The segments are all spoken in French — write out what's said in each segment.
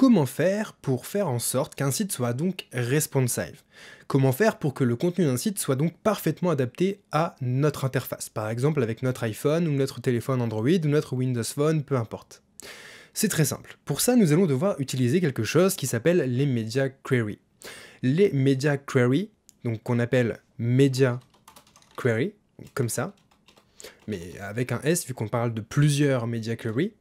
comment faire pour faire en sorte qu'un site soit donc responsive Comment faire pour que le contenu d'un site soit donc parfaitement adapté à notre interface, par exemple avec notre iPhone ou notre téléphone Android ou notre Windows Phone, peu importe. C'est très simple. Pour ça, nous allons devoir utiliser quelque chose qui s'appelle les Media Query. Les Media Query, donc qu'on appelle Media Query, comme ça, mais avec un S vu qu'on parle de plusieurs Media Query,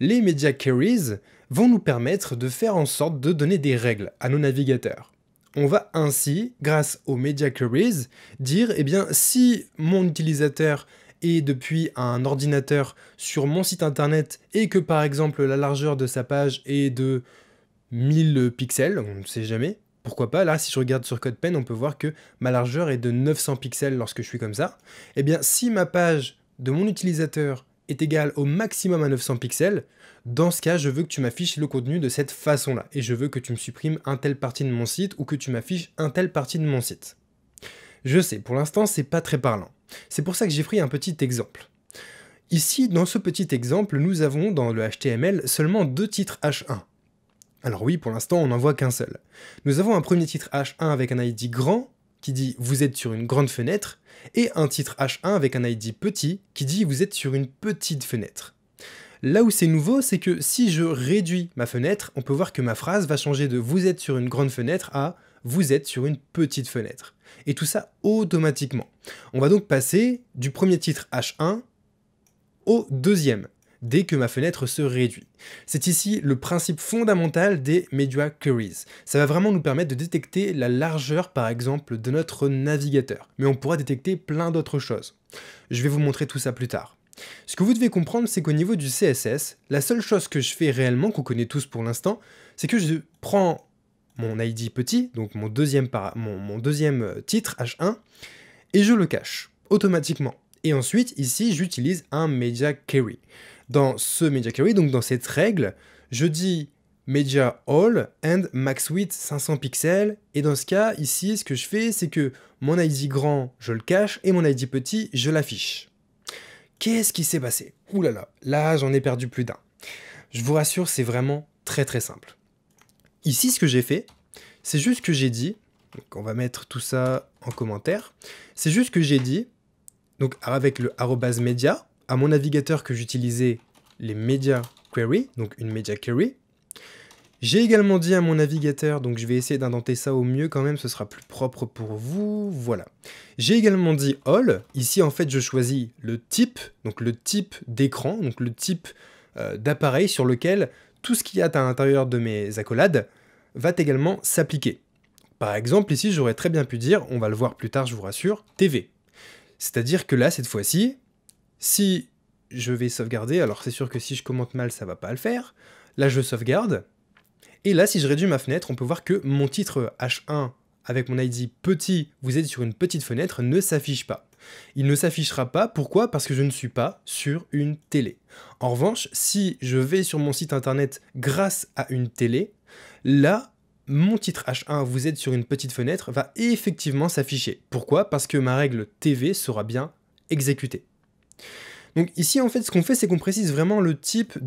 les Media Queries vont nous permettre de faire en sorte de donner des règles à nos navigateurs. On va ainsi, grâce aux Media Queries, dire eh bien si mon utilisateur est depuis un ordinateur sur mon site internet et que par exemple la largeur de sa page est de 1000 pixels, on ne sait jamais, pourquoi pas, là, si je regarde sur CodePen, on peut voir que ma largeur est de 900 pixels lorsque je suis comme ça. Eh bien, si ma page de mon utilisateur est égale au maximum à 900 pixels, dans ce cas, je veux que tu m'affiches le contenu de cette façon-là, et je veux que tu me supprimes un tel partie de mon site ou que tu m'affiches un tel partie de mon site. Je sais, pour l'instant, c'est pas très parlant. C'est pour ça que j'ai pris un petit exemple. Ici, dans ce petit exemple, nous avons dans le HTML seulement deux titres H1. Alors oui, pour l'instant, on n'en voit qu'un seul. Nous avons un premier titre H1 avec un ID grand qui dit vous êtes sur une grande fenêtre et un titre H1 avec un ID petit qui dit vous êtes sur une petite fenêtre. Là où c'est nouveau, c'est que si je réduis ma fenêtre, on peut voir que ma phrase va changer de vous êtes sur une grande fenêtre à vous êtes sur une petite fenêtre. Et tout ça automatiquement. On va donc passer du premier titre H1 au deuxième, dès que ma fenêtre se réduit. C'est ici le principe fondamental des media queries. Ça va vraiment nous permettre de détecter la largeur par exemple de notre navigateur, mais on pourra détecter plein d'autres choses. Je vais vous montrer tout ça plus tard. Ce que vous devez comprendre, c'est qu'au niveau du CSS, la seule chose que je fais réellement, qu'on connaît tous pour l'instant, c'est que je prends mon ID petit, donc mon deuxième, euh, titre, H1, et je le cache automatiquement. Et ensuite, ici, j'utilise un media query. Dans ce media query, donc dans cette règle, je dis media all and max width 500 pixels. Et dans ce cas, ici, ce que je fais, c'est que mon ID grand, je le cache, et mon ID petit, je l'affiche. Qu'est-ce qui s'est passé Ouh là là, là j'en ai perdu plus d'un. Je vous rassure, c'est vraiment très très simple. Ici, ce que j'ai fait, c'est juste que j'ai dit, donc on va mettre tout ça en commentaire, c'est juste que j'ai dit, donc avec le media, à mon navigateur que j'utilisais les media query, donc une media query, j'ai également dit à mon navigateur, donc je vais essayer d'indenter ça au mieux quand même, ce sera plus propre pour vous, voilà. J'ai également dit all, ici en fait je choisis le type, donc le type d'écran, donc le type euh, d'appareil sur lequel tout ce qu'il y a à l'intérieur de mes accolades va également s'appliquer. Par exemple, ici j'aurais très bien pu dire, on va le voir plus tard je vous rassure, TV. C'est-à-dire que là, cette fois-ci, si je vais sauvegarder, alors c'est sûr que si je commente mal ça va pas le faire, là je sauvegarde, et là, si je réduis ma fenêtre, on peut voir que mon titre H1 avec mon ID petit, vous êtes sur une petite fenêtre, ne s'affiche pas. Il ne s'affichera pas, pourquoi Parce que je ne suis pas sur une télé. En revanche, si je vais sur mon site internet grâce à une télé, là, mon titre H1, vous êtes sur une petite fenêtre, va effectivement s'afficher. Pourquoi Parce que ma règle TV sera bien exécutée. Donc ici, en fait, ce qu'on fait, c'est qu'on précise vraiment le type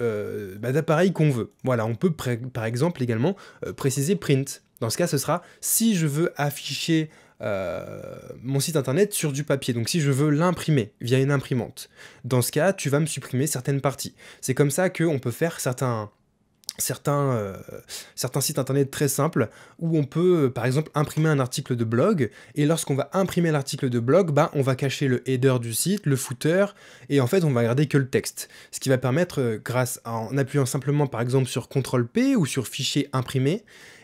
euh, bah, d'appareil qu'on veut. Voilà, on peut par exemple également euh, préciser print. Dans ce cas, ce sera si je veux afficher euh, mon site internet sur du papier. Donc si je veux l'imprimer via une imprimante, dans ce cas, tu vas me supprimer certaines parties. C'est comme ça qu'on peut faire certains euh, certains, sites internet très simples où on peut euh, par exemple imprimer un article de blog et lorsqu'on va imprimer l'article de blog, bah, on va cacher le header du site, le footer et en fait on va garder que le texte. Ce qui va permettre euh, grâce à, en appuyant simplement par exemple sur CTRL P ou sur fichier imprimé,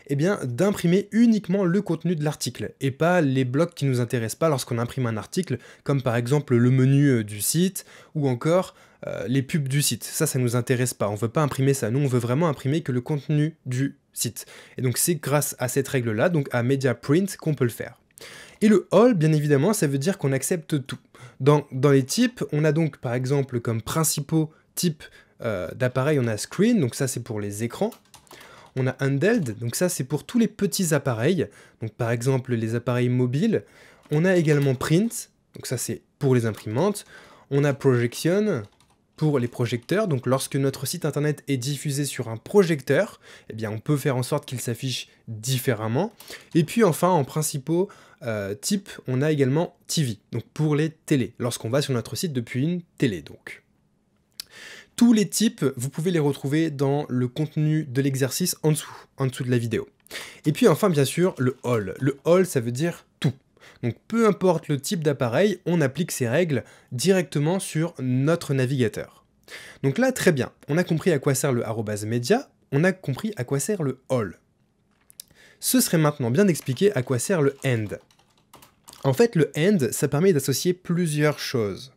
et eh bien d'imprimer uniquement le contenu de l'article et pas les blocs qui nous intéressent pas lorsqu'on imprime un article comme par exemple le menu du site ou encore euh, les pubs du site. Ça, ça nous intéresse pas. On ne veut pas imprimer ça. Nous, on veut vraiment imprimer que le contenu du site. Et donc, c'est grâce à cette règle-là, donc à Media Print, qu'on peut le faire. Et le all, bien évidemment, ça veut dire qu'on accepte tout. Dans, les types, on a donc par exemple comme principaux types euh, d'appareils, on a screen, donc ça c'est pour les écrans. On a handheld, donc ça c'est pour tous les petits appareils, donc par exemple les appareils mobiles. On a également print, donc ça c'est pour les imprimantes. On a projection, pour les projecteurs. Donc lorsque notre site internet est diffusé sur un projecteur, eh bien on peut faire en sorte qu'il s'affiche différemment. Et puis enfin en principaux euh, types, on a également TV, donc pour les télés, lorsqu'on va sur notre site depuis une télé donc. Tous les types, vous pouvez les retrouver dans le contenu de l'exercice en dessous, en dessous de la vidéo. Et puis enfin bien sûr le all. Le all ça veut dire tout. Donc peu importe le type d'appareil, on applique ces règles directement sur notre navigateur. Donc là, très bien, on a compris à quoi sert le media, on a compris à quoi sert le all. Ce serait maintenant bien d'expliquer à quoi sert le end. En fait, le end, ça permet d'associer plusieurs choses.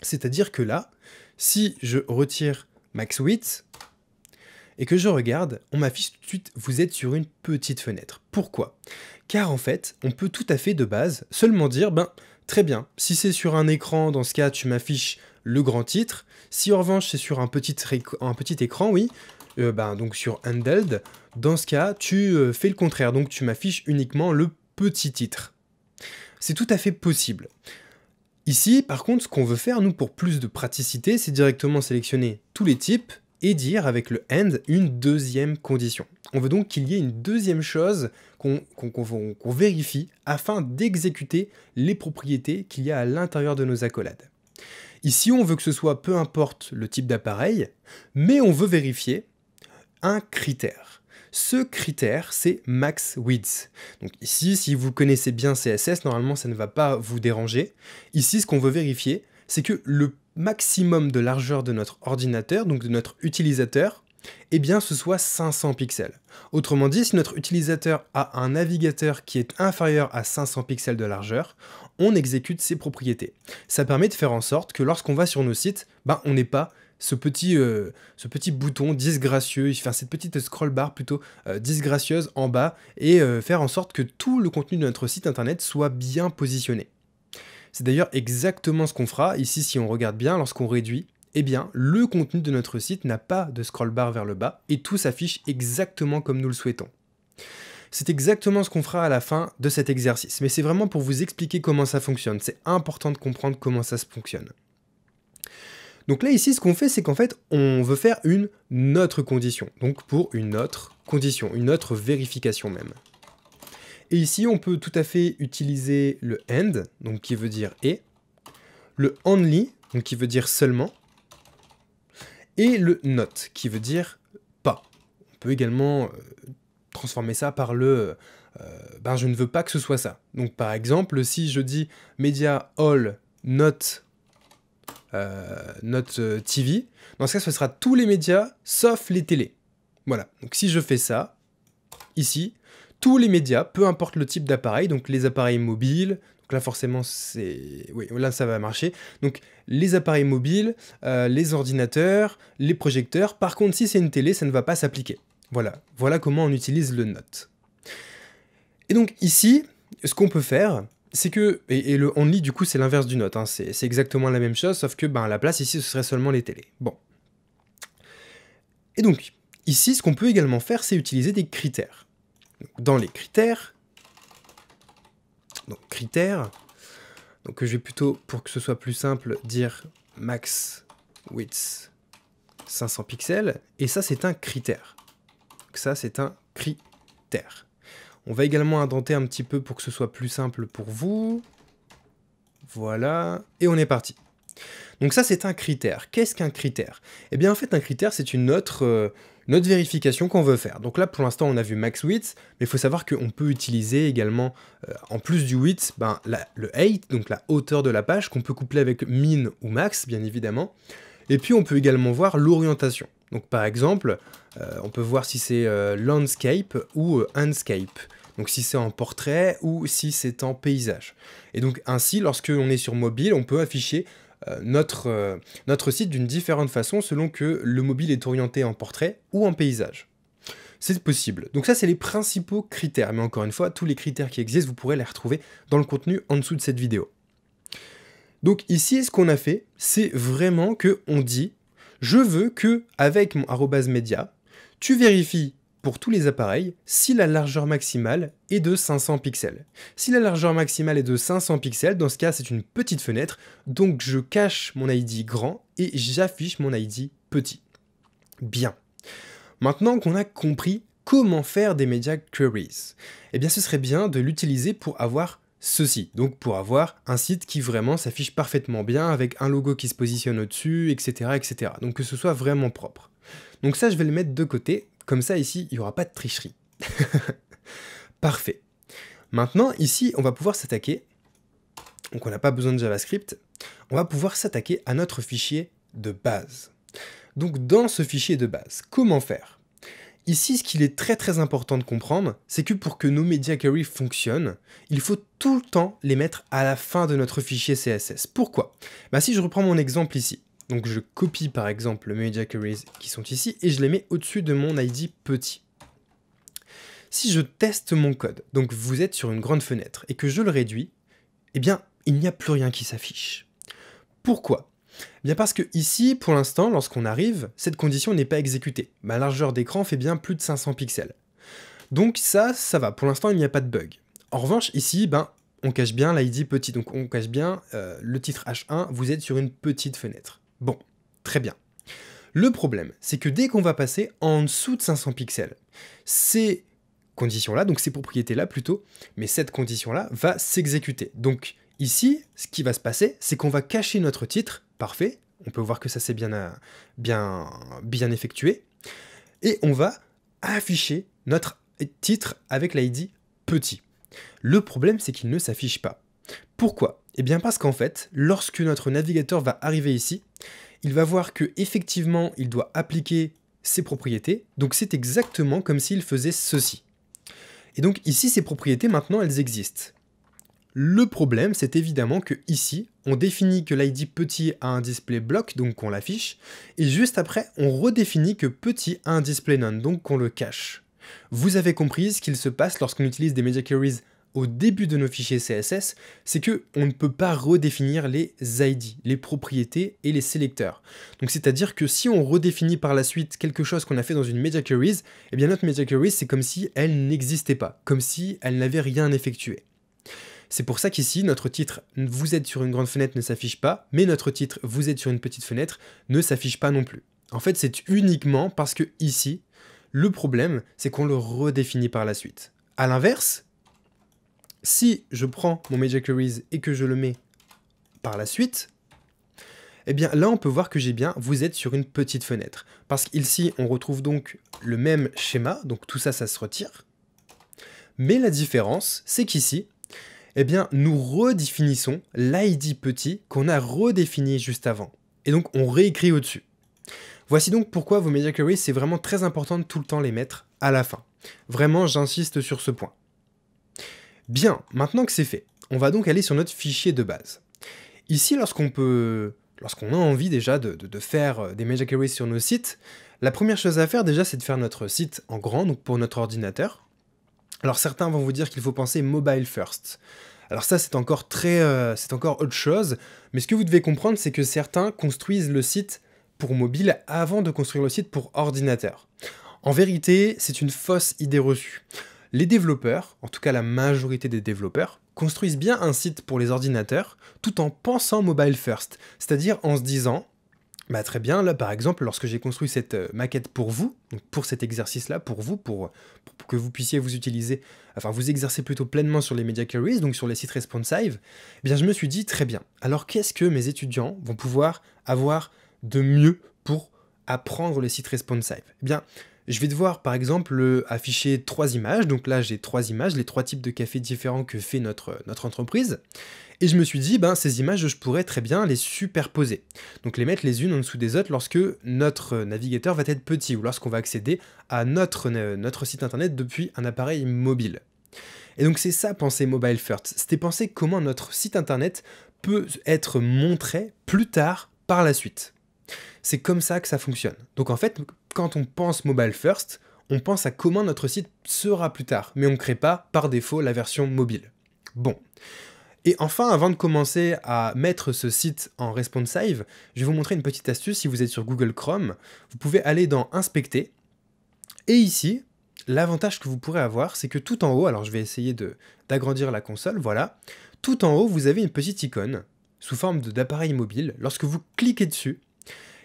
C'est-à-dire que là, si je retire max width et que je regarde, on m'affiche tout de suite, vous êtes sur une petite fenêtre. Pourquoi car en fait, on peut tout à fait de base seulement dire, ben très bien, si c'est sur un écran, dans ce cas tu m'affiches le grand titre, si en revanche c'est sur un petit, un petit écran, oui, euh, ben, donc sur Handled, dans ce cas tu euh, fais le contraire, donc tu m'affiches uniquement le petit titre. C'est tout à fait possible. Ici, par contre, ce qu'on veut faire, nous, pour plus de praticité, c'est directement sélectionner tous les types, et dire avec le end une deuxième condition. On veut donc qu'il y ait une deuxième chose qu'on vérifie afin d'exécuter les propriétés qu'il y a à l'intérieur de nos accolades. Ici, on veut que ce soit peu importe le type d'appareil, mais on veut vérifier un critère. Ce critère, c'est max width. Donc ici, si vous connaissez bien CSS, normalement ça ne va pas vous déranger. Ici, ce qu'on veut vérifier, c'est que le maximum de largeur de notre ordinateur, donc de notre utilisateur, eh bien ce soit 500 pixels. Autrement dit, si notre utilisateur a un navigateur qui est inférieur à 500 pixels de largeur, on exécute ses propriétés. Ça permet de faire en sorte que lorsqu'on va sur nos sites, ben, on n'ait pas ce petit, euh, ce petit bouton disgracieux, enfin cette petite scroll bar plutôt euh, disgracieuse en bas et euh, faire en sorte que tout le contenu de notre site internet soit bien positionné. C'est d'ailleurs exactement ce qu'on fera ici si on regarde bien lorsqu'on réduit. Eh bien, le contenu de notre site n'a pas de scroll bar vers le bas et tout s'affiche exactement comme nous le souhaitons. C'est exactement ce qu'on fera à la fin de cet exercice, mais c'est vraiment pour vous expliquer comment ça fonctionne. C'est important de comprendre comment ça se fonctionne. Donc là ici, ce qu'on fait, c'est qu'en fait, on veut faire une autre condition, donc pour une autre condition, une autre vérification même. Et ici, on peut tout à fait utiliser le AND, donc qui veut dire et, le only, donc qui veut dire seulement, et le not, qui veut dire pas. On peut également euh, transformer ça par le euh, ben je ne veux pas que ce soit ça. Donc par exemple, si je dis media all not euh, TV. Euh, dans ce cas, ce sera tous les médias sauf les télés. Voilà. Donc si je fais ça, ici, tous les médias, peu importe le type d'appareil, donc les appareils mobiles, donc là forcément c'est... Oui, là ça va marcher. Donc les appareils mobiles, euh, les ordinateurs, les projecteurs. Par contre si c'est une télé, ça ne va pas s'appliquer. Voilà, voilà comment on utilise le note. Et donc ici, ce qu'on peut faire, c'est que, et, le only du coup c'est l'inverse du note, hein. c'est exactement la même chose, sauf que ben, à la place ici ce serait seulement les télés. Bon. Et donc, ici ce qu'on peut également faire, c'est utiliser des critères dans les critères, donc critères, donc je vais plutôt, pour que ce soit plus simple, dire max width 500 pixels, et ça c'est un critère. Donc ça c'est un critère. On va également indenter un petit peu pour que ce soit plus simple pour vous. Voilà, et on est parti. Donc ça c'est un critère. Qu'est-ce qu'un critère Eh bien en fait un critère c'est une autre... Euh, notre vérification qu'on veut faire. Donc là, pour l'instant, on a vu max width, mais il faut savoir qu'on peut utiliser également, euh, en plus du width, ben, le height, donc la hauteur de la page, qu'on peut coupler avec min ou max, bien évidemment. Et puis, on peut également voir l'orientation. Donc par exemple, euh, on peut voir si c'est euh, landscape ou handscape. Donc si c'est en portrait ou si c'est en paysage. Et donc ainsi, lorsque est sur mobile, on peut afficher euh, notre, euh, notre site d'une différente façon selon que le mobile est orienté en portrait ou en paysage. C'est possible. Donc ça, c'est les principaux critères. Mais encore une fois, tous les critères qui existent, vous pourrez les retrouver dans le contenu en dessous de cette vidéo. Donc ici, ce qu'on a fait, c'est vraiment que on dit, je veux que avec mon arrobase média, tu vérifies pour tous les appareils si la largeur maximale est de 500 pixels. Si la largeur maximale est de 500 pixels, dans ce cas c'est une petite fenêtre, donc je cache mon ID grand et j'affiche mon ID petit. Bien. Maintenant qu'on a compris comment faire des media queries, eh bien ce serait bien de l'utiliser pour avoir ceci, donc pour avoir un site qui vraiment s'affiche parfaitement bien avec un logo qui se positionne au-dessus, etc., etc. Donc que ce soit vraiment propre. Donc ça, je vais le mettre de côté, comme ça, ici, il n'y aura pas de tricherie. Parfait. Maintenant, ici, on va pouvoir s'attaquer. Donc, on n'a pas besoin de JavaScript. On va pouvoir s'attaquer à notre fichier de base. Donc, dans ce fichier de base, comment faire Ici, ce qu'il est très très important de comprendre, c'est que pour que nos media queries fonctionnent, il faut tout le temps les mettre à la fin de notre fichier CSS. Pourquoi bah, Si je reprends mon exemple ici, donc je copie par exemple le Media Queries qui sont ici et je les mets au-dessus de mon ID petit. Si je teste mon code, donc vous êtes sur une grande fenêtre, et que je le réduis, eh bien, il n'y a plus rien qui s'affiche. Pourquoi eh Bien parce que ici, pour l'instant, lorsqu'on arrive, cette condition n'est pas exécutée. Ma largeur d'écran fait bien plus de 500 pixels. Donc ça, ça va, pour l'instant, il n'y a pas de bug. En revanche, ici, ben, on cache bien l'ID petit, donc on cache bien euh, le titre H1, vous êtes sur une petite fenêtre. Bon, très bien. Le problème, c'est que dès qu'on va passer en dessous de 500 pixels, ces conditions-là, donc ces propriétés-là plutôt, mais cette condition-là va s'exécuter. Donc ici, ce qui va se passer, c'est qu'on va cacher notre titre, parfait, on peut voir que ça s'est bien, euh, bien, bien effectué, et on va afficher notre titre avec l'ID petit. Le problème, c'est qu'il ne s'affiche pas. Pourquoi Eh bien parce qu'en fait, lorsque notre navigateur va arriver ici, il va voir que effectivement il doit appliquer ses propriétés, donc c'est exactement comme s'il faisait ceci. Et donc ici, ces propriétés, maintenant, elles existent. Le problème, c'est évidemment que ici, on définit que l'ID petit a un display block, donc qu'on l'affiche, et juste après, on redéfinit que petit a un display none, donc qu'on le cache. Vous avez compris ce qu'il se passe lorsqu'on utilise des media queries au début de nos fichiers CSS, c'est que on ne peut pas redéfinir les ID, les propriétés et les sélecteurs. Donc c'est-à-dire que si on redéfinit par la suite quelque chose qu'on a fait dans une media queries, eh bien notre media queries c'est comme si elle n'existait pas, comme si elle n'avait rien effectué. C'est pour ça qu'ici, notre titre Vous êtes sur une grande fenêtre ne s'affiche pas, mais notre titre Vous êtes sur une petite fenêtre ne s'affiche pas non plus. En fait, c'est uniquement parce que ici, le problème, c'est qu'on le redéfinit par la suite. A l'inverse, si je prends mon Media Queries et que je le mets par la suite, eh bien là on peut voir que j'ai bien, vous êtes sur une petite fenêtre. Parce qu'ici on retrouve donc le même schéma, donc tout ça, ça se retire. Mais la différence, c'est qu'ici, eh bien nous redéfinissons l'ID petit qu'on a redéfini juste avant. Et donc on réécrit au-dessus. Voici donc pourquoi vos media queries, c'est vraiment très important de tout le temps les mettre à la fin. Vraiment, j'insiste sur ce point. Bien, maintenant que c'est fait, on va donc aller sur notre fichier de base. Ici, lorsqu'on peut, lorsqu'on a envie déjà de, faire euh, des Magic Arrays sur nos sites, la première chose à faire déjà, c'est de faire notre site en grand, donc pour notre ordinateur. Alors certains vont vous dire qu'il faut penser mobile first. Alors ça, c'est encore très, euh, c'est encore autre chose. Mais ce que vous devez comprendre, c'est que certains construisent le site pour mobile avant de construire le site pour ordinateur. En vérité, c'est une fausse idée reçue. Les développeurs, en tout cas la majorité des développeurs, construisent bien un site pour les ordinateurs tout en pensant mobile first, c'est-à-dire en se disant bah très bien, là par exemple, lorsque j'ai construit cette euh, maquette pour vous, pour cet exercice-là, pour vous, pour, que vous puissiez vous utiliser, enfin vous exercer plutôt pleinement sur les media queries, donc sur les sites responsive, eh bien je me suis dit très bien, alors qu'est-ce que mes étudiants vont pouvoir avoir de mieux pour apprendre les sites responsive eh bien, je vais devoir par exemple euh, afficher trois images. Donc là, j'ai trois images, les trois types de cafés différents que fait notre, euh, notre entreprise. Et je me suis dit, ben, ces images, je pourrais très bien les superposer. Donc les mettre les unes en dessous des autres lorsque notre euh, navigateur va être petit ou lorsqu'on va accéder à notre, notre site internet depuis un appareil mobile. Et donc c'est ça penser mobile first, c'était penser comment notre site internet peut être montré plus tard par la suite. C'est comme ça que ça fonctionne. Donc en fait, quand on pense mobile first, on pense à comment notre site sera plus tard, mais on ne crée pas par défaut la version mobile. Bon. Et enfin, avant de commencer à mettre ce site en responsive, je vais vous montrer une petite astuce. Si vous êtes sur Google Chrome, vous pouvez aller dans Inspecter. Et ici, l'avantage que vous pourrez avoir, c'est que tout en haut, alors je vais essayer d'agrandir la console, voilà, tout en haut, vous avez une petite icône sous forme d'appareil mobile. Lorsque vous cliquez dessus,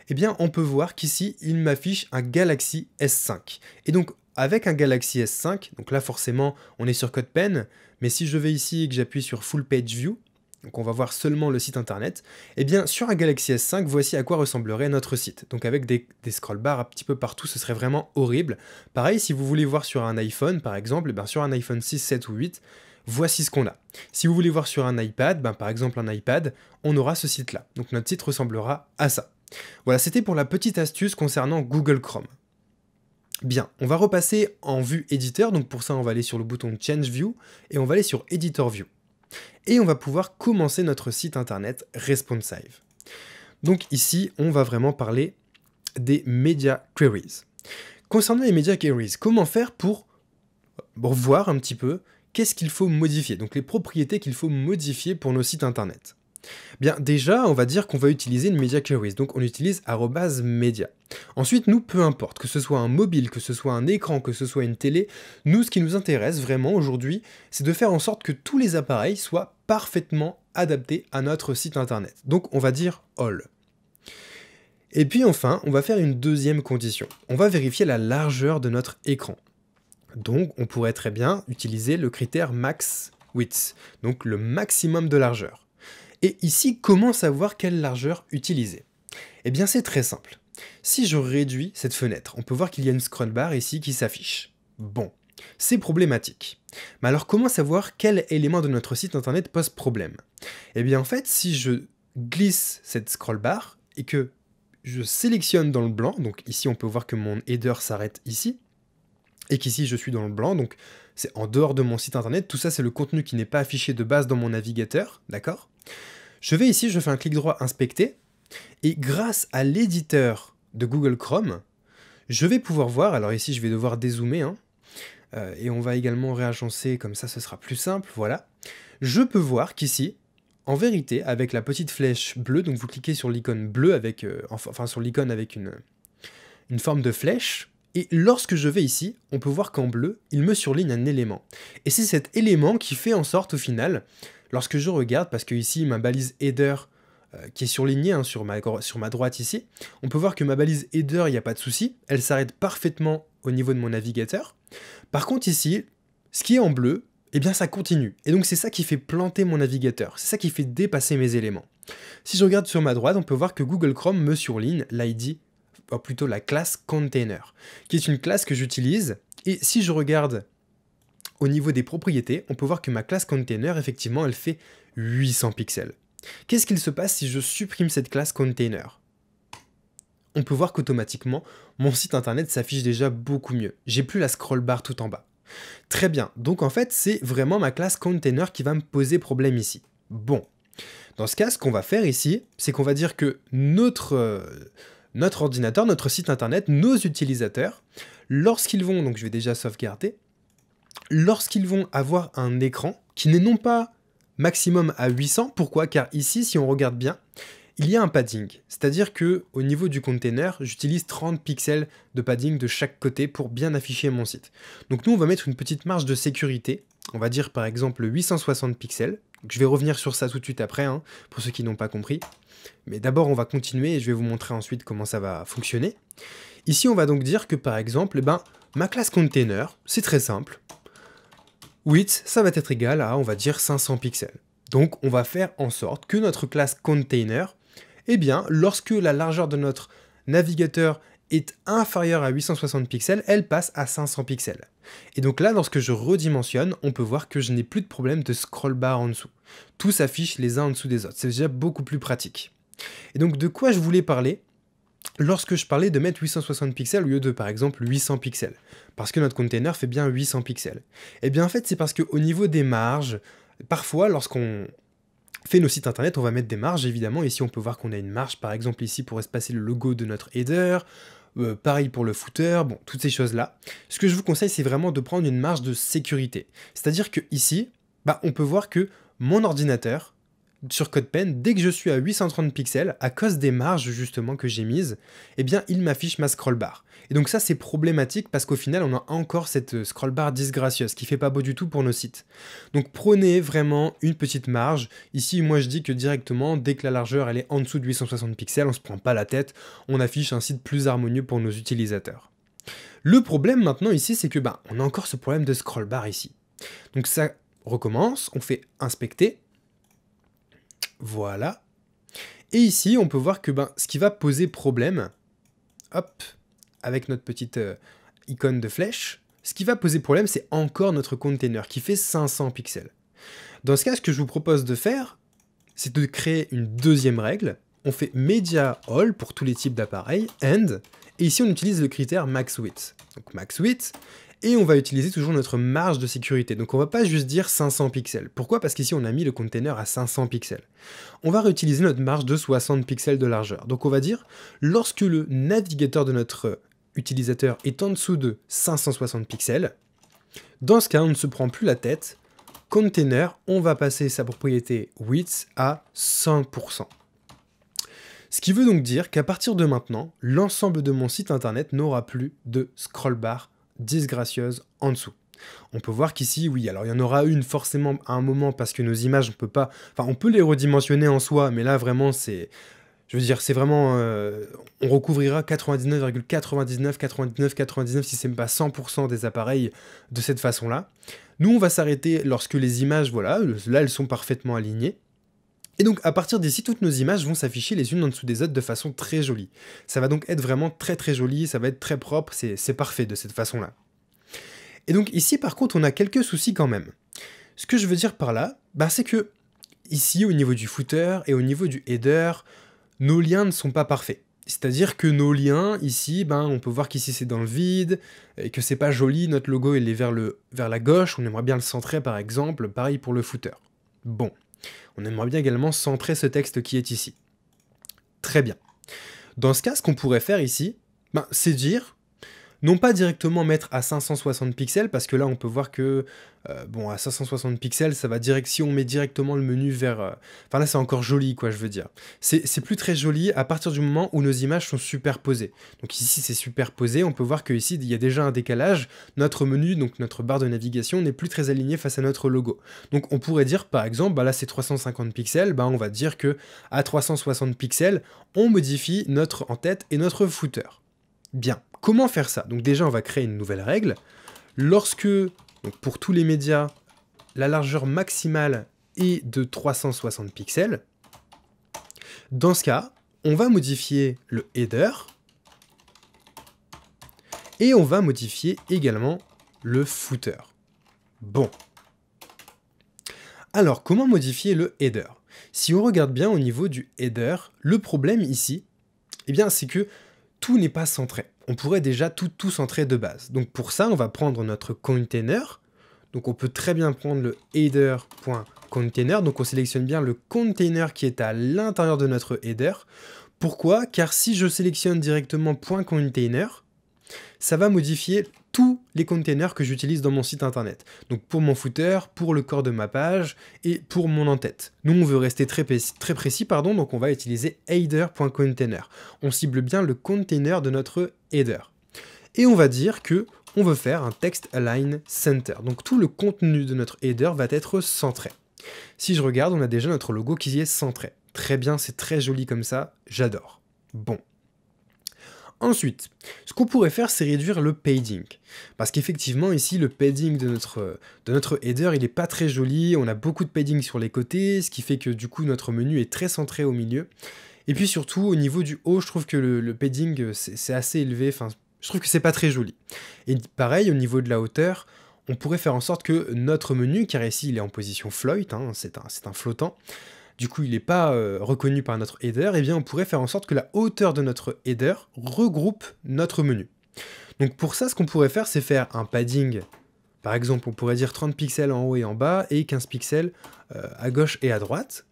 eh bien on peut voir qu'ici il m'affiche un Galaxy S5. Et donc avec un Galaxy S5, donc là forcément on est sur code pen, mais si je vais ici et que j'appuie sur Full Page View, donc on va voir seulement le site internet, et eh bien sur un Galaxy S5, voici à quoi ressemblerait notre site. Donc avec des, des scroll un petit peu partout, ce serait vraiment horrible. Pareil, si vous voulez voir sur un iPhone par exemple, et eh bien sur un iPhone 6, 7 ou 8, voici ce qu'on a. Si vous voulez voir sur un iPad, ben, par exemple un iPad, on aura ce site-là. Donc notre site ressemblera à ça. Voilà, c'était pour la petite astuce concernant Google Chrome. Bien, on va repasser en vue éditeur, donc pour ça on va aller sur le bouton Change View et on va aller sur Editor View. Et on va pouvoir commencer notre site internet responsive. Donc ici, on va vraiment parler des media queries. Concernant les media queries, comment faire pour, pour voir un petit peu qu'est-ce qu'il faut modifier, donc les propriétés qu'il faut modifier pour nos sites internet. Bien, déjà, on va dire qu'on va utiliser une media query, donc on utilise media. Ensuite, nous, peu importe, que ce soit un mobile, que ce soit un écran, que ce soit une télé, nous, ce qui nous intéresse vraiment aujourd'hui, c'est de faire en sorte que tous les appareils soient parfaitement adaptés à notre site internet. Donc, on va dire all. Et puis enfin, on va faire une deuxième condition. On va vérifier la largeur de notre écran. Donc, on pourrait très bien utiliser le critère max width, donc le maximum de largeur. Et ici, comment savoir quelle largeur utiliser Eh bien c'est très simple. Si je réduis cette fenêtre, on peut voir qu'il y a une scroll bar ici qui s'affiche. Bon, c'est problématique. Mais alors comment savoir quel élément de notre site internet pose problème Eh bien en fait, si je glisse cette scroll bar et que je sélectionne dans le blanc, donc ici on peut voir que mon header s'arrête ici, et qu'ici je suis dans le blanc, donc c'est en dehors de mon site internet, tout ça c'est le contenu qui n'est pas affiché de base dans mon navigateur, d'accord je vais ici, je fais un clic droit inspecter, et grâce à l'éditeur de Google Chrome, je vais pouvoir voir, alors ici je vais devoir dézoomer, hein, euh, et on va également réagencer, comme ça ce sera plus simple, voilà. Je peux voir qu'ici, en vérité, avec la petite flèche bleue, donc vous cliquez sur l'icône bleue avec, euh, enfin sur l'icône avec une, une forme de flèche, et lorsque je vais ici, on peut voir qu'en bleu, il me surligne un élément. Et c'est cet élément qui fait en sorte au final Lorsque je regarde, parce que ici ma balise header euh, qui est surlignée hein, sur, ma, sur ma droite ici, on peut voir que ma balise header, il n'y a pas de souci, elle s'arrête parfaitement au niveau de mon navigateur. Par contre ici, ce qui est en bleu, eh bien ça continue. Et donc c'est ça qui fait planter mon navigateur, c'est ça qui fait dépasser mes éléments. Si je regarde sur ma droite, on peut voir que Google Chrome me surligne l'ID, ou plutôt la classe container, qui est une classe que j'utilise. Et si je regarde au niveau des propriétés, on peut voir que ma classe container, effectivement, elle fait 800 pixels. Qu'est-ce qu'il se passe si je supprime cette classe container On peut voir qu'automatiquement, mon site internet s'affiche déjà beaucoup mieux. J'ai plus la scroll bar tout en bas. Très bien, donc en fait, c'est vraiment ma classe container qui va me poser problème ici. Bon, dans ce cas, ce qu'on va faire ici, c'est qu'on va dire que notre, euh, notre ordinateur, notre site internet, nos utilisateurs, lorsqu'ils vont, donc je vais déjà sauvegarder, lorsqu'ils vont avoir un écran qui n'est non pas maximum à 800, pourquoi Car ici, si on regarde bien, il y a un padding, c'est-à-dire que au niveau du container, j'utilise 30 pixels de padding de chaque côté pour bien afficher mon site. Donc nous, on va mettre une petite marge de sécurité, on va dire par exemple 860 pixels. je vais revenir sur ça tout de suite après, hein, pour ceux qui n'ont pas compris. Mais d'abord, on va continuer et je vais vous montrer ensuite comment ça va fonctionner. Ici, on va donc dire que par exemple, eh ben, ma classe container, c'est très simple width, ça va être égal à, on va dire, 500 pixels. Donc, on va faire en sorte que notre classe container, eh bien, lorsque la largeur de notre navigateur est inférieure à 860 pixels, elle passe à 500 pixels. Et donc là, lorsque je redimensionne, on peut voir que je n'ai plus de problème de scroll bar en dessous. Tout s'affiche les uns en dessous des autres, c'est déjà beaucoup plus pratique. Et donc de quoi je voulais parler lorsque je parlais de mettre 860 pixels au lieu de par exemple 800 pixels, parce que notre container fait bien 800 pixels. Et eh bien en fait c'est parce que au niveau des marges, parfois lorsqu'on fait nos sites internet, on va mettre des marges évidemment, ici on peut voir qu'on a une marge par exemple ici pour espacer le logo de notre header, euh, pareil pour le footer, bon, toutes ces choses-là. Ce que je vous conseille, c'est vraiment de prendre une marge de sécurité. C'est-à-dire que ici, bah, on peut voir que mon ordinateur, sur CodePen, dès que je suis à 830 pixels, à cause des marges justement que j'ai mises, eh bien il m'affiche ma scroll bar. Et donc ça c'est problématique parce qu'au final on a encore cette euh, scroll bar disgracieuse qui fait pas beau du tout pour nos sites. Donc prenez vraiment une petite marge. Ici moi je dis que directement dès que la largeur elle est en dessous de 860 pixels, on se prend pas la tête, on affiche un site plus harmonieux pour nos utilisateurs. Le problème maintenant ici c'est que bah on a encore ce problème de scroll bar ici. Donc ça recommence, on fait inspecter voilà. Et ici, on peut voir que ben, ce qui va poser problème, hop, avec notre petite euh, icône de flèche, ce qui va poser problème, c'est encore notre container qui fait 500 pixels. Dans ce cas, ce que je vous propose de faire, c'est de créer une deuxième règle. On fait media all pour tous les types d'appareils, and, et ici on utilise le critère max width. Donc max width, et on va utiliser toujours notre marge de sécurité. Donc on va pas juste dire 500 pixels. Pourquoi Parce qu'ici on a mis le container à 500 pixels. On va réutiliser notre marge de 60 pixels de largeur. Donc on va dire lorsque le navigateur de notre utilisateur est en dessous de 560 pixels, dans ce cas on ne se prend plus la tête. Container, on va passer sa propriété width à 100%. Ce qui veut donc dire qu'à partir de maintenant, l'ensemble de mon site internet n'aura plus de scroll bar disgracieuse en dessous. On peut voir qu'ici, oui, alors il y en aura une forcément à un moment parce que nos images, on peut pas, enfin, on peut les redimensionner en soi, mais là vraiment, c'est, je veux dire, c'est vraiment, euh, on recouvrira 99,99, 99, 99, 99, si c'est pas 100% des appareils de cette façon-là. Nous, on va s'arrêter lorsque les images, voilà, là, elles sont parfaitement alignées. Et donc à partir d'ici, toutes nos images vont s'afficher les unes en dessous des autres de façon très jolie. Ça va donc être vraiment très très joli, ça va être très propre, c'est parfait de cette façon-là. Et donc ici par contre on a quelques soucis quand même. Ce que je veux dire par là, bah, c'est que ici au niveau du footer et au niveau du header, nos liens ne sont pas parfaits. C'est-à-dire que nos liens, ici, ben, on peut voir qu'ici c'est dans le vide, et que c'est pas joli, notre logo il est vers, le, vers la gauche, on aimerait bien le centrer par exemple, pareil pour le footer. Bon, on aimerait bien également centrer ce texte qui est ici. Très bien. Dans ce cas, ce qu'on pourrait faire ici, ben, c'est dire non pas directement mettre à 560 pixels, parce que là on peut voir que, euh, bon, à 560 pixels, ça va direct, si on met directement le menu vers... Euh, enfin là c'est encore joli, quoi, je veux dire. C'est plus très joli à partir du moment où nos images sont superposées. Donc ici c'est superposé, on peut voir qu'ici il y a déjà un décalage, notre menu, donc notre barre de navigation, n'est plus très aligné face à notre logo. Donc on pourrait dire par exemple, bah là c'est 350 pixels, bah on va dire que à 360 pixels, on modifie notre en-tête et notre footer. Bien. Comment faire ça Donc déjà, on va créer une nouvelle règle. Lorsque, donc pour tous les médias, la largeur maximale est de 360 pixels, dans ce cas, on va modifier le header et on va modifier également le footer. Bon. Alors, comment modifier le header Si on regarde bien au niveau du header, le problème ici, eh bien, c'est que tout n'est pas centré on pourrait déjà tout, tout centrer de base. Donc pour ça, on va prendre notre container. Donc on peut très bien prendre le header.container. Donc on sélectionne bien le container qui est à l'intérieur de notre header. Pourquoi Car si je sélectionne directement .container, ça va modifier tous les containers que j'utilise dans mon site internet. Donc pour mon footer, pour le corps de ma page et pour mon en-tête. Nous, on veut rester très, précis, pardon, donc on va utiliser header.container. On cible bien le container de notre header. Et on va dire que on veut faire un text align center. Donc tout le contenu de notre header va être centré. Si je regarde, on a déjà notre logo qui est centré. Très bien, c'est très joli comme ça, j'adore. Bon. Ensuite, ce qu'on pourrait faire, c'est réduire le padding. Parce qu'effectivement, ici, le padding de notre, de notre header, il n'est pas très joli, on a beaucoup de padding sur les côtés, ce qui fait que du coup, notre menu est très centré au milieu. Et puis surtout, au niveau du haut, je trouve que le, padding, c'est assez élevé, enfin, je trouve que c'est pas très joli. Et pareil, au niveau de la hauteur, on pourrait faire en sorte que notre menu, car ici, il est en position float, hein, c'est un, un flottant, du coup il n'est pas euh, reconnu par notre header, et eh bien on pourrait faire en sorte que la hauteur de notre header regroupe notre menu. Donc pour ça, ce qu'on pourrait faire, c'est faire un padding. Par exemple, on pourrait dire 30 pixels en haut et en bas, et 15 pixels euh, à gauche et à droite.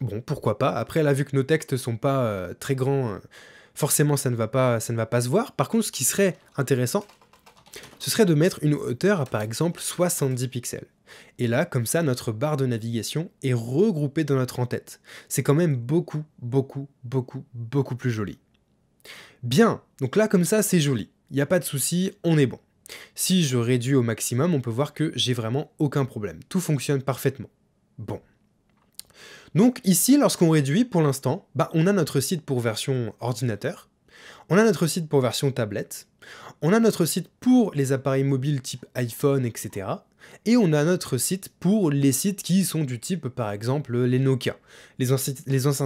Bon, pourquoi pas. Après, là, vu que nos textes sont pas euh, très grands, forcément ça ne, va pas, ça ne va pas se voir. Par contre, ce qui serait intéressant, ce serait de mettre une hauteur à par exemple 70 pixels. Et là, comme ça, notre barre de navigation est regroupée dans notre en-tête. C'est quand même beaucoup, beaucoup, beaucoup, beaucoup plus joli. Bien, donc là comme ça, c'est joli. Il n'y a pas de souci, on est bon. Si je réduis au maximum, on peut voir que j'ai vraiment aucun problème. Tout fonctionne parfaitement. Bon. Donc ici, lorsqu'on réduit, pour l'instant, bah, on a notre site pour version ordinateur, on a notre site pour version tablette, on a notre site pour les appareils mobiles type iPhone, etc. Et on a notre site pour les sites qui sont du type, par exemple, les Nokia, les, anciens,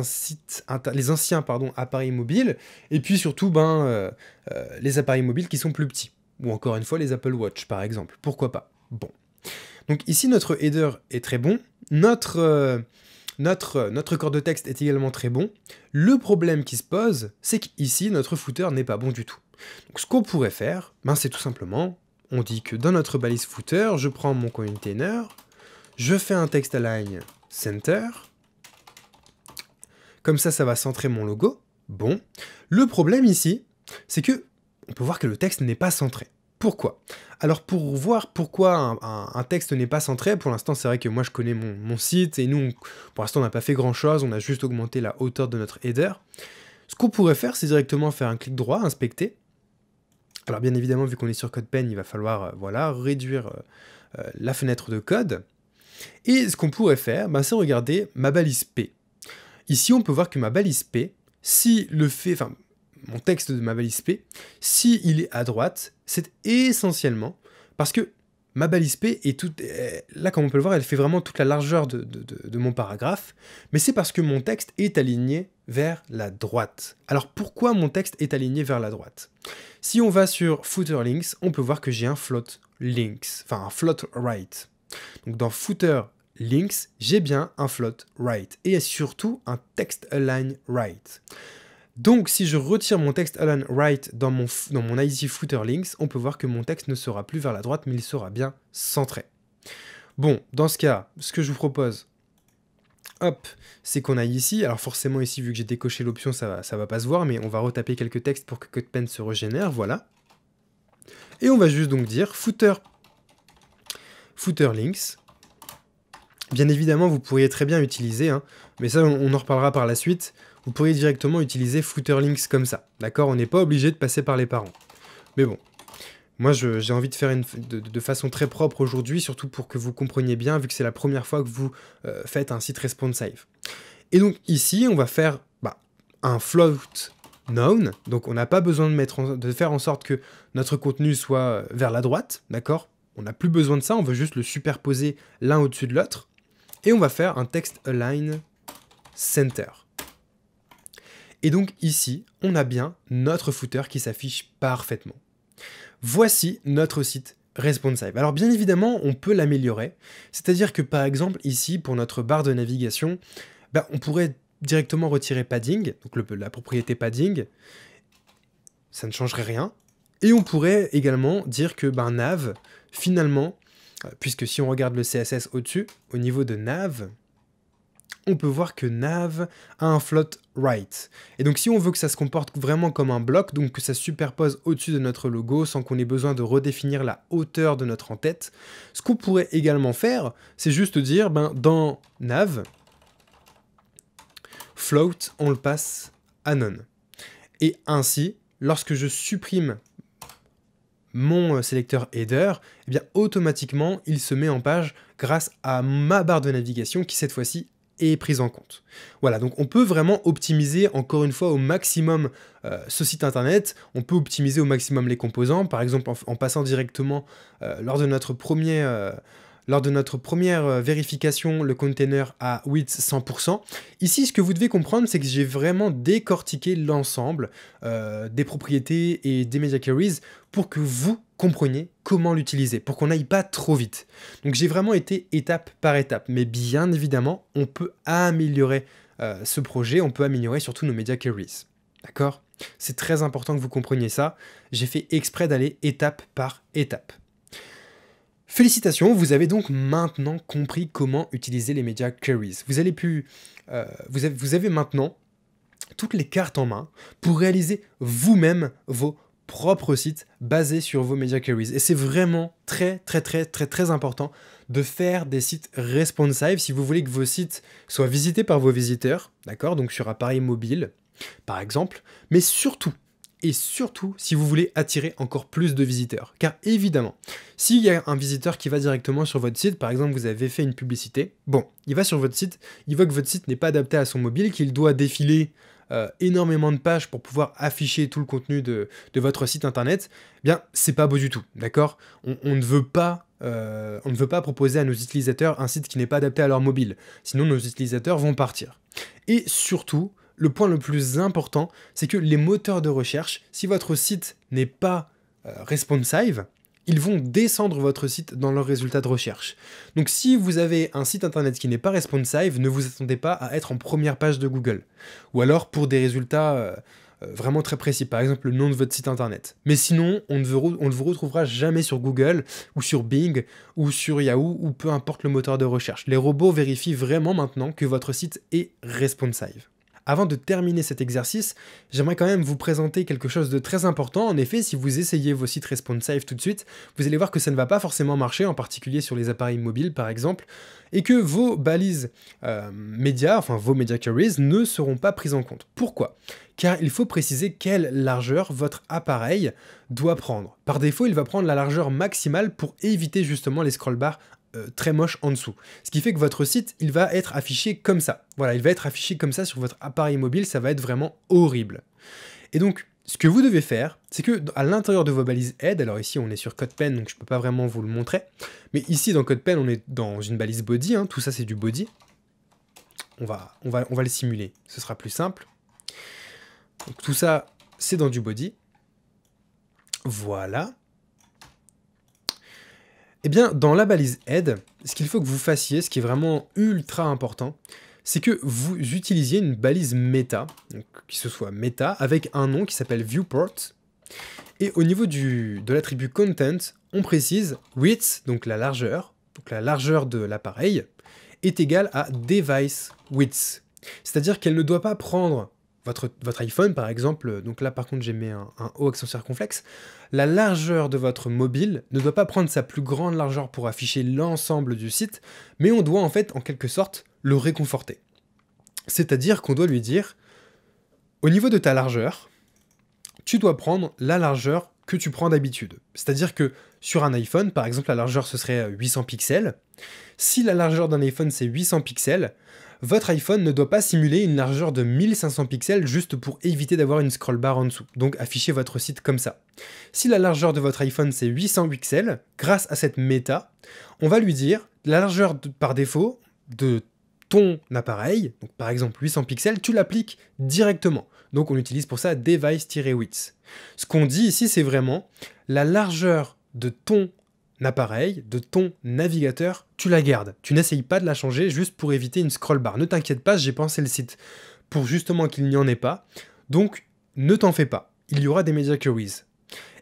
sites les anciens appareils mobiles, et puis surtout ben, euh, euh, les appareils mobiles qui sont plus petits. Ou encore une fois, les Apple Watch, par exemple. Pourquoi pas Bon. Donc ici, notre header est très bon. Notre, euh, euh, notre, corps de texte est également très bon. Le problème qui se pose, c'est qu'ici, notre footer n'est pas bon du tout. Donc ce qu'on pourrait faire, ben, c'est tout simplement, on dit que dans notre balise footer, je prends mon container, je fais un text align center, comme ça, ça va centrer mon logo. Bon, le problème ici, c'est que on peut voir que le texte n'est pas centré. Pourquoi Alors pour voir pourquoi un, texte n'est pas centré, pour l'instant c'est vrai que moi je connais mon, site et nous pour l'instant on n'a pas fait grand chose, on a juste augmenté la hauteur de notre header. Ce qu'on pourrait faire c'est directement faire un clic droit, inspecter. Alors bien évidemment vu qu'on est sur CodePen il va falloir euh, voilà, réduire euh, euh, la fenêtre de code. Et ce qu'on pourrait faire ben, c'est regarder ma balise P. Ici on peut voir que ma balise P, si le fait, mon texte de ma balise P, si il est à droite, c'est essentiellement parce que ma balise P est toute... Eh, là, comme on peut le voir, elle fait vraiment toute la largeur de, mon paragraphe, mais c'est parce que mon texte est aligné vers la droite. Alors pourquoi mon texte est aligné vers la droite Si on va sur footer links, on peut voir que j'ai un float links, enfin un float right. Donc dans footer links, j'ai bien un float right et surtout un text align right. Donc si je retire mon texte Alan Wright dans mon, dans mon footer links, on peut voir que mon texte ne sera plus vers la droite, mais il sera bien centré. Bon, dans ce cas, ce que je vous propose, hop, c'est qu'on aille ici. Alors forcément ici, vu que j'ai décoché l'option, ça va, va pas se voir, mais on va retaper quelques textes pour que CodePen se régénère, voilà. Et on va juste donc dire footer, footer links. Bien évidemment, vous pourriez très bien utiliser, hein, mais ça, on en reparlera par la suite vous pourriez directement utiliser footer links comme ça. D'accord On n'est pas obligé de passer par les parents. Mais bon, moi j'ai envie de faire de, façon très propre aujourd'hui, surtout pour que vous compreniez bien, vu que c'est la première fois que vous euh, faites un site responsive. Et donc ici, on va faire bah, un float known, donc on n'a pas besoin de, mettre de faire en sorte que notre contenu soit euh, vers la droite, d'accord On n'a plus besoin de ça, on veut juste le superposer l'un au-dessus de l'autre. Et on va faire un text align center. Et donc ici, on a bien notre footer qui s'affiche parfaitement. Voici notre site responsive. Alors bien évidemment, on peut l'améliorer, c'est-à-dire que par exemple ici, pour notre barre de navigation, ben, on pourrait directement retirer padding, donc la propriété padding, ça ne changerait rien. Et on pourrait également dire que ben, nav, finalement, euh, puisque si on regarde le CSS au-dessus, au niveau de nav, on peut voir que nav a un float right. Et donc si on veut que ça se comporte vraiment comme un bloc, donc que ça superpose au-dessus de notre logo sans qu'on ait besoin de redéfinir la hauteur de notre en-tête, ce qu'on pourrait également faire, c'est juste dire ben, dans nav, float, on le passe à none. Et ainsi, lorsque je supprime mon euh, sélecteur header, eh bien automatiquement il se met en page grâce à ma barre de navigation qui cette fois-ci est prise en compte. Voilà, donc on peut vraiment optimiser encore une fois au maximum euh, ce site internet, on peut optimiser au maximum les composants, par exemple en, passant directement euh, lors de notre premier... Euh, lors de notre première euh, vérification, le container a width 100%. Ici, ce que vous devez comprendre, c'est que j'ai vraiment décortiqué l'ensemble euh, des propriétés et des media queries pour que vous compreniez comment l'utiliser, pour qu'on n'aille pas trop vite. Donc j'ai vraiment été étape par étape, mais bien évidemment, on peut améliorer euh, ce projet, on peut améliorer surtout nos media queries. D'accord C'est très important que vous compreniez ça. J'ai fait exprès d'aller étape par étape. Félicitations, vous avez donc maintenant compris comment utiliser les médias queries. Vous, allez euh, vous, avez, maintenant toutes les cartes en main pour réaliser vous-même vos propres sites basés sur vos media queries. Et c'est vraiment très très très très très important de faire des sites responsive si vous voulez que vos sites soient visités par vos visiteurs, d'accord Donc sur appareil mobile par exemple, mais surtout et surtout si vous voulez attirer encore plus de visiteurs. Car évidemment, s'il y a un visiteur qui va directement sur votre site, par exemple vous avez fait une publicité, bon, il va sur votre site, il voit que votre site n'est pas adapté à son mobile, qu'il doit défiler euh, énormément de pages pour pouvoir afficher tout le contenu de, votre site internet, eh bien c'est pas beau du tout, d'accord on, ne veut pas euh, on ne veut pas proposer à nos utilisateurs un site qui n'est pas adapté à leur mobile, sinon nos utilisateurs vont partir. Et surtout, le point le plus important, c'est que les moteurs de recherche, si votre site n'est pas euh, responsive, ils vont descendre votre site dans leurs résultats de recherche. Donc si vous avez un site internet qui n'est pas responsive, ne vous attendez pas à être en première page de Google. Ou alors pour des résultats euh, euh, vraiment très précis, par exemple le nom de votre site internet. Mais sinon, on on ne vous retrouvera jamais sur Google ou sur Bing ou sur Yahoo ou peu importe le moteur de recherche. Les robots vérifient vraiment maintenant que votre site est responsive. Avant de terminer cet exercice, j'aimerais quand même vous présenter quelque chose de très important. En effet, si vous essayez vos sites responsive tout de suite, vous allez voir que ça ne va pas forcément marcher, en particulier sur les appareils mobiles par exemple, et que vos balises euh, médias, enfin vos media queries, ne seront pas prises en compte. Pourquoi Car il faut préciser quelle largeur votre appareil doit prendre. Par défaut, il va prendre la largeur maximale pour éviter justement les scroll bars euh, très moche en dessous. Ce qui fait que votre site, il va être affiché comme ça. Voilà, il va être affiché comme ça sur votre appareil mobile, ça va être vraiment horrible. Et donc, ce que vous devez faire, c'est que à l'intérieur de vos balises head, alors ici on est sur CodePen, donc je ne peux pas vraiment vous le montrer, mais ici dans CodePen, on est dans une balise body, hein, tout ça c'est du body. On va, on, va, on va le simuler, ce sera plus simple. Donc tout ça, c'est dans du body. Voilà. Eh bien, dans la balise head, ce qu'il faut que vous fassiez, ce qui est vraiment ultra important, c'est que vous utilisiez une balise méta, qui se soit meta, avec un nom qui s'appelle viewport. Et au niveau de l'attribut content, on précise width, donc la largeur, donc la largeur de l'appareil, est égale à device width. C'est-à-dire qu'elle ne doit pas prendre votre, iPhone par exemple, euh, donc là par contre j'ai mis un, un haut accent circonflexe, la largeur de votre mobile ne doit pas prendre sa plus grande largeur pour afficher l'ensemble du site, mais on doit en fait en quelque sorte le réconforter. C'est-à-dire qu'on doit lui dire, au niveau de ta largeur, tu dois prendre la largeur que tu prends d'habitude. C'est-à-dire que sur un iPhone, par exemple, la largeur ce serait 800 euh, pixels. Si la largeur d'un iPhone c'est 800 pixels, votre iPhone ne doit pas simuler une largeur de 1500 pixels juste pour éviter d'avoir une scroll bar en dessous, donc afficher votre site comme ça. Si la largeur de votre iPhone c'est 800 pixels, grâce à cette méta, on va lui dire la largeur par défaut de ton appareil, donc par exemple 800 pixels, tu l'appliques directement. Donc on utilise pour ça device-width. Ce qu'on dit ici, c'est vraiment la largeur de ton appareil, de ton navigateur, tu la gardes. Tu n'essayes pas de la changer juste pour éviter une scroll bar. Ne t'inquiète pas, j'ai pensé le site pour justement qu'il n'y en ait pas. Donc, ne t'en fais pas. Il y aura des media queries.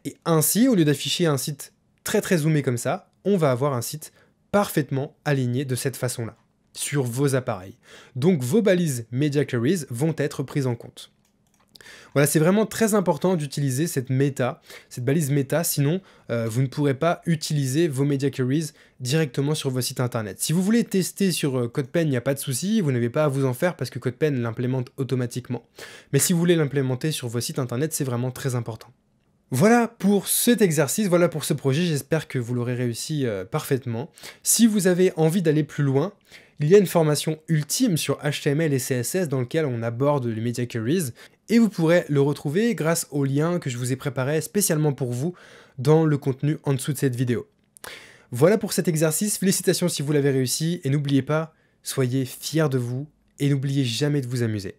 Et ainsi, au lieu d'afficher un site très très zoomé comme ça, on va avoir un site parfaitement aligné de cette façon-là sur vos appareils. Donc vos balises media queries vont être prises en compte. Voilà, c'est vraiment très important d'utiliser cette méta, cette balise méta, sinon euh, vous ne pourrez pas utiliser vos media queries directement sur vos sites internet. Si vous voulez tester sur euh, CodePen, il n'y a pas de souci, vous n'avez pas à vous en faire parce que CodePen l'implémente automatiquement. Mais si vous voulez l'implémenter sur vos sites internet, c'est vraiment très important. Voilà pour cet exercice, voilà pour ce projet, j'espère que vous l'aurez réussi euh, parfaitement. Si vous avez envie d'aller plus loin, il y a une formation ultime sur HTML et CSS dans laquelle on aborde les media queries et vous pourrez le retrouver grâce au lien que je vous ai préparé spécialement pour vous dans le contenu en dessous de cette vidéo. Voilà pour cet exercice, félicitations si vous l'avez réussi et n'oubliez pas, soyez fiers de vous et n'oubliez jamais de vous amuser.